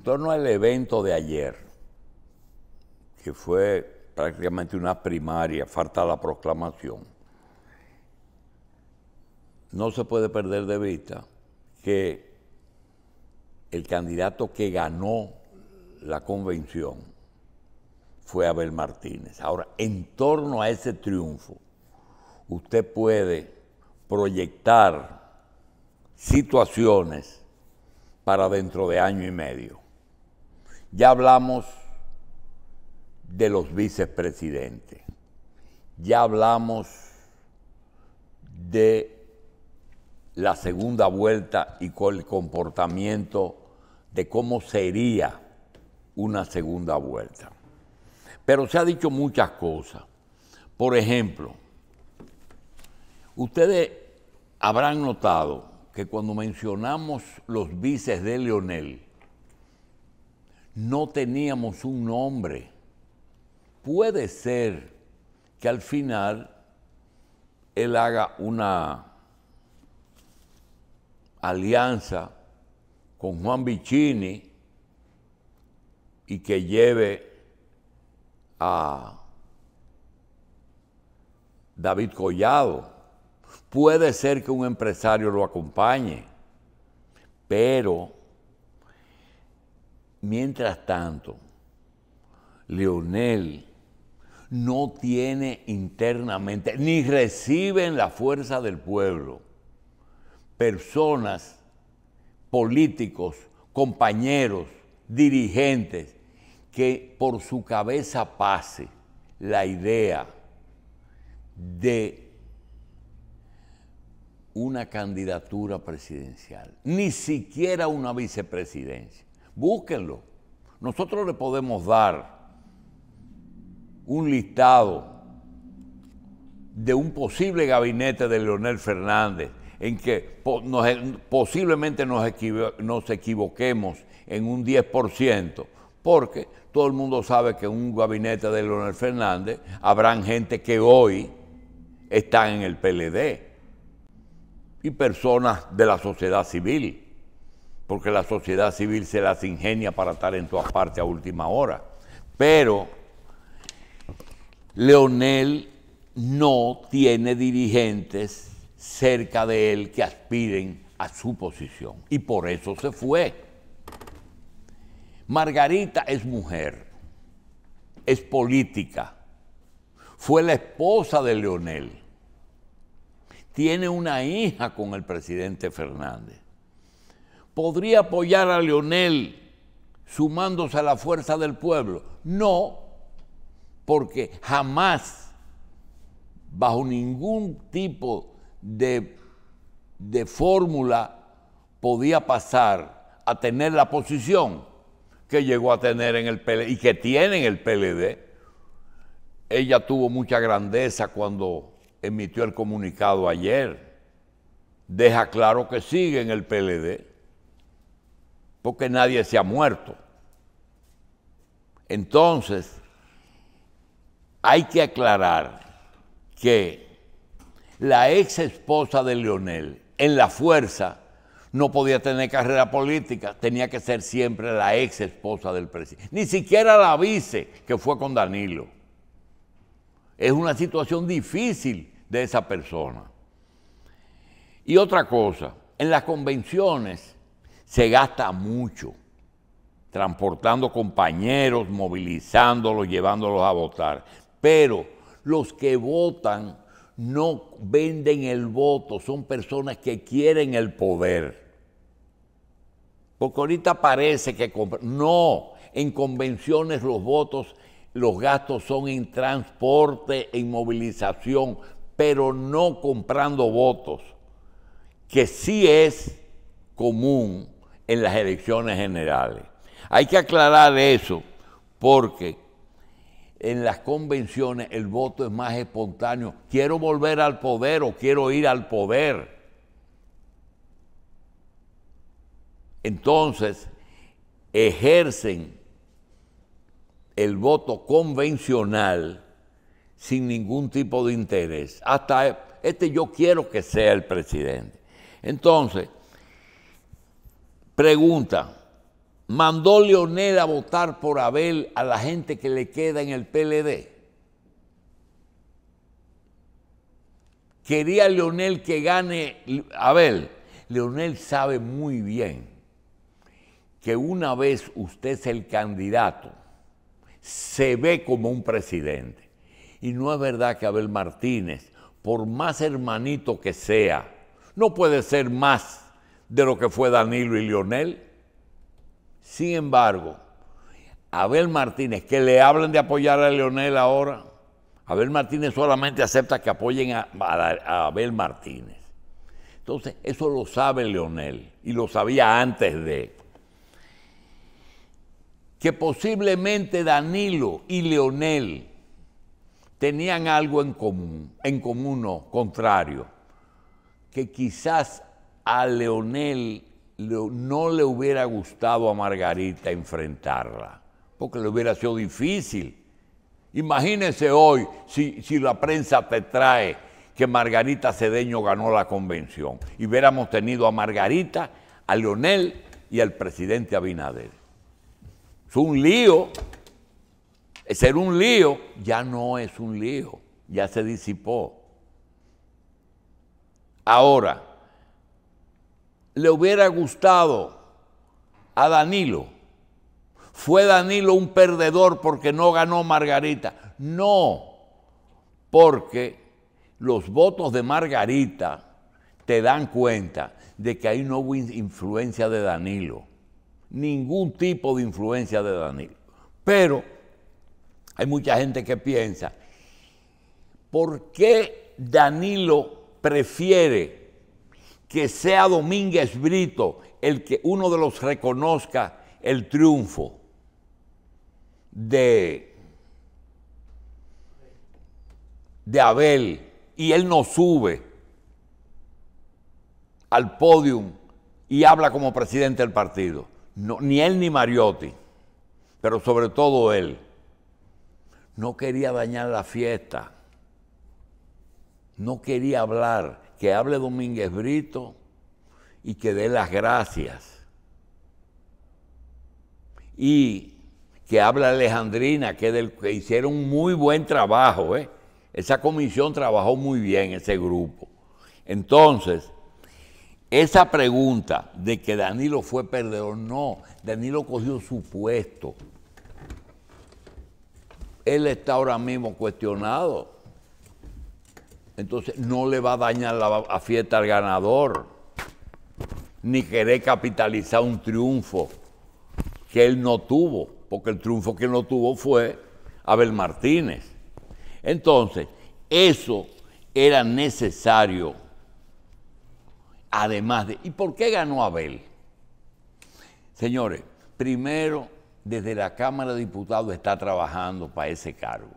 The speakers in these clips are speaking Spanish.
En torno al evento de ayer, que fue prácticamente una primaria, falta la proclamación, no se puede perder de vista que el candidato que ganó la convención fue Abel Martínez. Ahora, en torno a ese triunfo, usted puede proyectar situaciones para dentro de año y medio. Ya hablamos de los vicepresidentes, ya hablamos de la segunda vuelta y con el comportamiento de cómo sería una segunda vuelta. Pero se ha dicho muchas cosas. Por ejemplo, ustedes habrán notado que cuando mencionamos los vices de Leonel, no teníamos un nombre. Puede ser que al final él haga una alianza con Juan Bicini y que lleve a David Collado. Puede ser que un empresario lo acompañe, pero Mientras tanto, Leonel no tiene internamente, ni recibe en la fuerza del pueblo, personas, políticos, compañeros, dirigentes, que por su cabeza pase la idea de una candidatura presidencial, ni siquiera una vicepresidencia búsquenlo. Nosotros le podemos dar un listado de un posible gabinete de Leonel Fernández en que e, posiblemente nos, nos equivoquemos en un 10%, porque todo el mundo sabe que en un gabinete de Leonel Fernández habrán gente que hoy está en el PLD y personas de la sociedad civil porque la sociedad civil se las ingenia para estar en todas partes a última hora. Pero Leonel no tiene dirigentes cerca de él que aspiren a su posición y por eso se fue. Margarita es mujer, es política, fue la esposa de Leonel, tiene una hija con el presidente Fernández podría apoyar a Leonel sumándose a la fuerza del pueblo. No, porque jamás, bajo ningún tipo de, fórmula, podía pasar a tener la posición que llegó a tener en el PLD y que tiene en el PLD. Ella tuvo mucha grandeza cuando emitió el comunicado ayer. Deja claro que sigue en el PLD porque nadie se ha muerto. Entonces, hay que aclarar que la ex esposa de Leonel en la fuerza no podía tener carrera política, tenía que ser siempre la ex esposa del presidente. Ni siquiera la vice, que fue con Danilo. Es una situación difícil de esa persona. Y otra cosa, en las convenciones se gasta mucho transportando compañeros, movilizándolos, llevándolos a votar. Pero los que votan no venden el voto, son personas que quieren el poder. Porque ahorita parece que... No, en convenciones los votos, los gastos son en transporte, en movilización, pero no comprando votos, que sí es común en las elecciones generales. Hay que aclarar eso porque en las convenciones el voto es más espontáneo. Quiero volver al poder o quiero ir al poder. Entonces, ejercen el voto convencional sin ningún tipo de interés. Hasta este yo quiero que sea el presidente. Entonces, Pregunta, ¿mandó Leonel a votar por Abel a la gente que le queda en el PLD? ¿Quería Leonel que gane Abel? Leonel sabe muy bien que una vez usted es el candidato, se ve como un presidente. Y no es verdad que Abel Martínez, por más hermanito que sea, no puede ser más de lo que fue Danilo y Leonel. Sin embargo, Abel Martínez, que le hablan de apoyar a Leonel ahora, Abel Martínez solamente acepta que apoyen a, Abel Martínez. Entonces, eso lo sabe Leonel y lo sabía antes de que posiblemente Danilo y Leonel tenían algo en común, en común o contrario, que quizás a Leonel no le hubiera gustado a Margarita enfrentarla, porque le hubiera sido difícil. imagínese hoy si, si la prensa te trae que Margarita Cedeño ganó la convención y hubiéramos tenido a Margarita, a Leonel y al presidente Abinader. Es un lío, ser un lío ya no es un lío, ya se disipó. Ahora, le hubiera gustado a Danilo, fue Danilo un perdedor porque no ganó Margarita. No, porque los votos de Margarita te dan cuenta de que ahí no hubo influencia de Danilo, ningún tipo de influencia de Danilo. Pero hay mucha gente que piensa, ¿por qué Danilo prefiere que sea Domínguez Brito el que uno de los reconozca el triunfo de, de Abel y él no sube al podium y habla como presidente del partido. No, ni él ni Mariotti, pero sobre todo él. No quería dañar la fiesta. No quería hablar que hable Domínguez Brito y que dé las gracias. Y que hable Alejandrina, que, hicieron muy buen trabajo. ¿eh? Esa comisión trabajó muy bien, ese grupo. Entonces, esa pregunta de que Danilo fue perdedor, no, Danilo cogió su puesto. Él está ahora mismo cuestionado entonces no le va a dañar la fiesta al ganador, ni querer capitalizar un triunfo que él no tuvo, porque el triunfo que él no tuvo fue Abel Martínez. Entonces, eso era necesario, además de... ¿Y por qué ganó Abel? Señores, primero, desde la Cámara de Diputados está trabajando para ese cargo.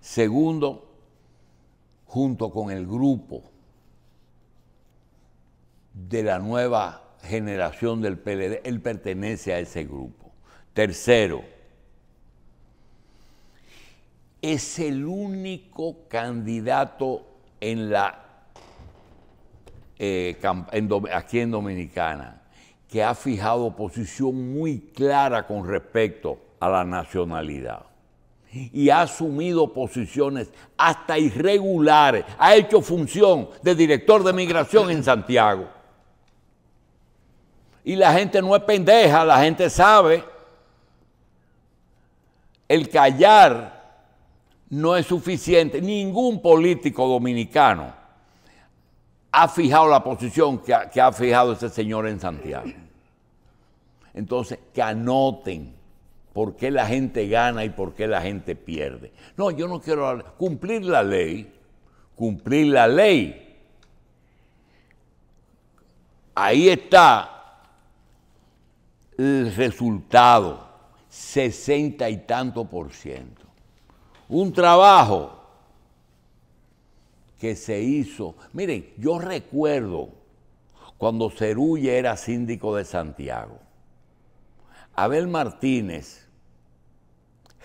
Segundo, junto con el grupo de la nueva generación del PLD, él pertenece a ese grupo. Tercero, es el único candidato en la, eh, aquí en Dominicana que ha fijado posición muy clara con respecto a la nacionalidad y ha asumido posiciones hasta irregulares, ha hecho función de director de migración en Santiago. Y la gente no es pendeja, la gente sabe. El callar no es suficiente. Ningún político dominicano ha fijado la posición que ha, fijado ese señor en Santiago. Entonces, que anoten por qué la gente gana y por qué la gente pierde. No, yo no quiero cumplir la ley, cumplir la ley. Ahí está el resultado, sesenta y tanto por ciento. Un trabajo que se hizo. Miren, yo recuerdo cuando Cerulle era síndico de Santiago. Abel Martínez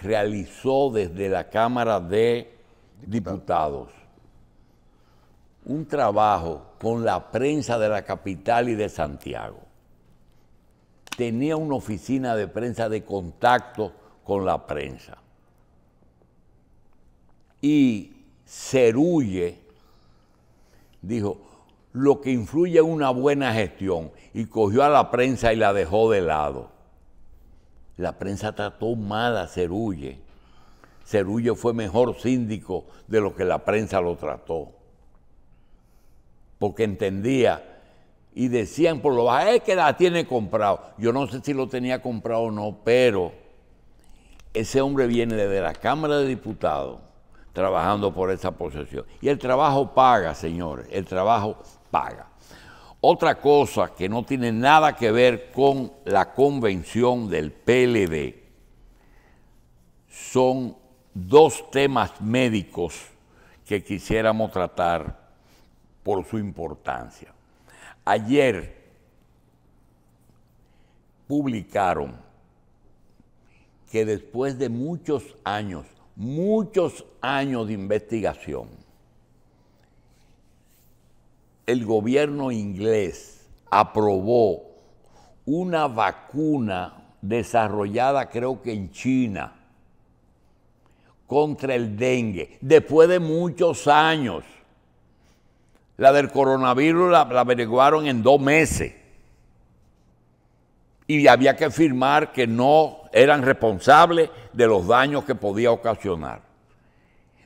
realizó desde la Cámara de Diputados un trabajo con la prensa de la capital y de Santiago. Tenía una oficina de prensa de contacto con la prensa. Y Cerulle dijo, lo que influye en una buena gestión, y cogió a la prensa y la dejó de lado. La prensa trató mal a Cerullo. Cerullo fue mejor síndico de lo que la prensa lo trató. Porque entendía y decían por pues lo bajo, es que la tiene comprado. Yo no sé si lo tenía comprado o no, pero ese hombre viene desde la Cámara de Diputados trabajando por esa posesión. Y el trabajo paga, señores, el trabajo paga. Otra cosa que no tiene nada que ver con la convención del PLD son dos temas médicos que quisiéramos tratar por su importancia. Ayer publicaron que después de muchos años, muchos años de investigación, el gobierno inglés aprobó una vacuna desarrollada creo que en China contra el dengue, después de muchos años. La del coronavirus la, averiguaron en dos meses y había que firmar que no eran responsables de los daños que podía ocasionar.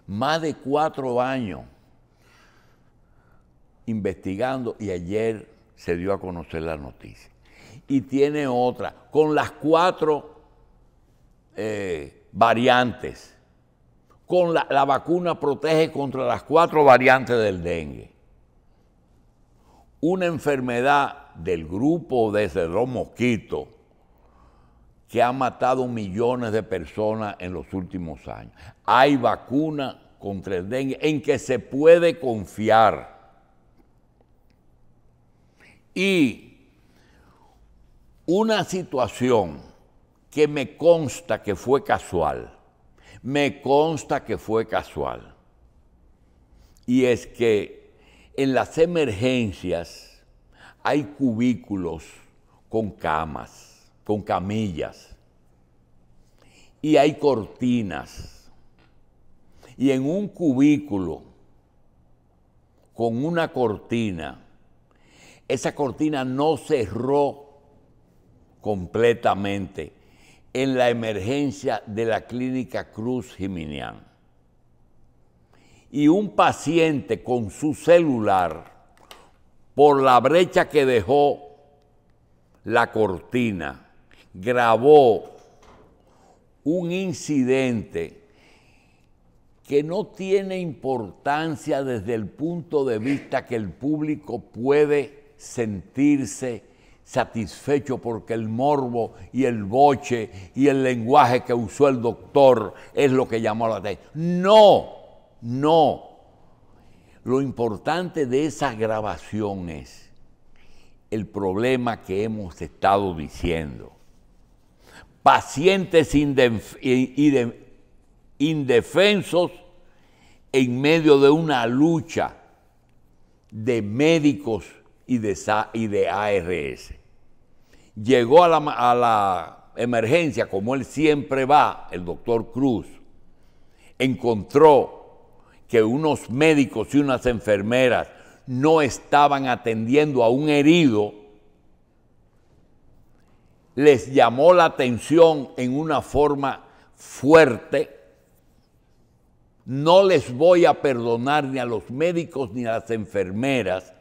Más de cuatro años investigando y ayer se dio a conocer la noticia. Y tiene otra, con las cuatro eh, variantes. Con la, vacuna protege contra las cuatro variantes del dengue. Una enfermedad del grupo de los Mosquito que ha matado millones de personas en los últimos años. Hay vacuna contra el dengue en que se puede confiar y una situación que me consta que fue casual, me consta que fue casual, y es que en las emergencias hay cubículos con camas, con camillas, y hay cortinas, y en un cubículo con una cortina, esa cortina no cerró completamente en la emergencia de la clínica Cruz Jiminián. Y un paciente con su celular, por la brecha que dejó la cortina, grabó un incidente que no tiene importancia desde el punto de vista que el público puede sentirse satisfecho porque el morbo y el boche y el lenguaje que usó el doctor es lo que llamó la atención. No, no. Lo importante de esa grabación es el problema que hemos estado diciendo. Pacientes indefensos en medio de una lucha de médicos y de, ARS. Llegó a la emergencia, como él siempre va, el doctor Cruz, encontró que unos médicos y unas enfermeras no estaban atendiendo a un herido, les llamó la atención en una forma fuerte. No les voy a perdonar ni a los médicos ni a las enfermeras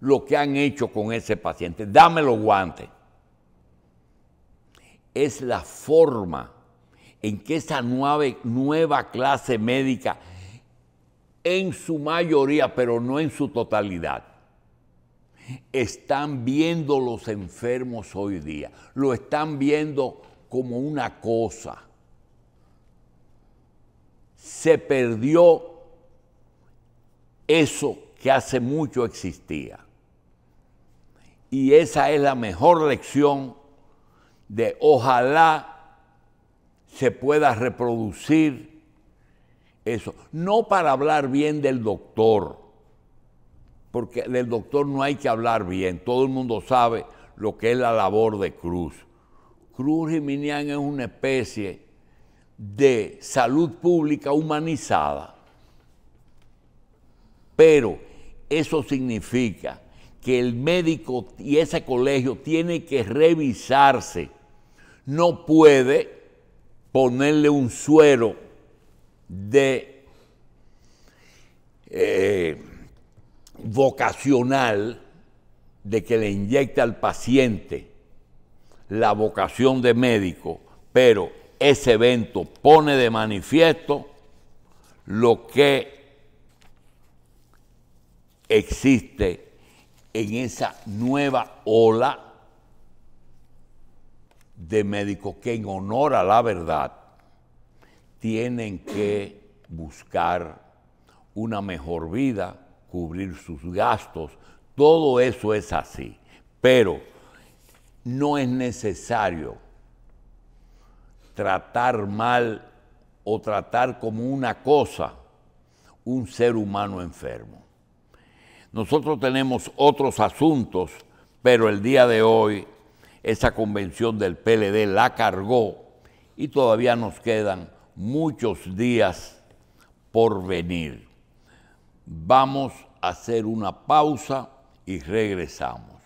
lo que han hecho con ese paciente. Dame los guantes. Es la forma en que esa nueva, nueva clase médica, en su mayoría, pero no en su totalidad, están viendo los enfermos hoy día. Lo están viendo como una cosa. Se perdió eso que hace mucho existía. Y esa es la mejor lección de ojalá se pueda reproducir eso. No para hablar bien del doctor, porque del doctor no hay que hablar bien, todo el mundo sabe lo que es la labor de Cruz. Cruz Jiminián es una especie de salud pública humanizada, pero eso significa que el médico y ese colegio tiene que revisarse. No puede ponerle un suero de eh, vocacional de que le inyecta al paciente la vocación de médico, pero ese evento pone de manifiesto lo que existe en esa nueva ola de médicos que en honor a la verdad tienen que buscar una mejor vida, cubrir sus gastos, todo eso es así, pero no es necesario tratar mal o tratar como una cosa un ser humano enfermo. Nosotros tenemos otros asuntos, pero el día de hoy esa convención del PLD la cargó y todavía nos quedan muchos días por venir. Vamos a hacer una pausa y regresamos.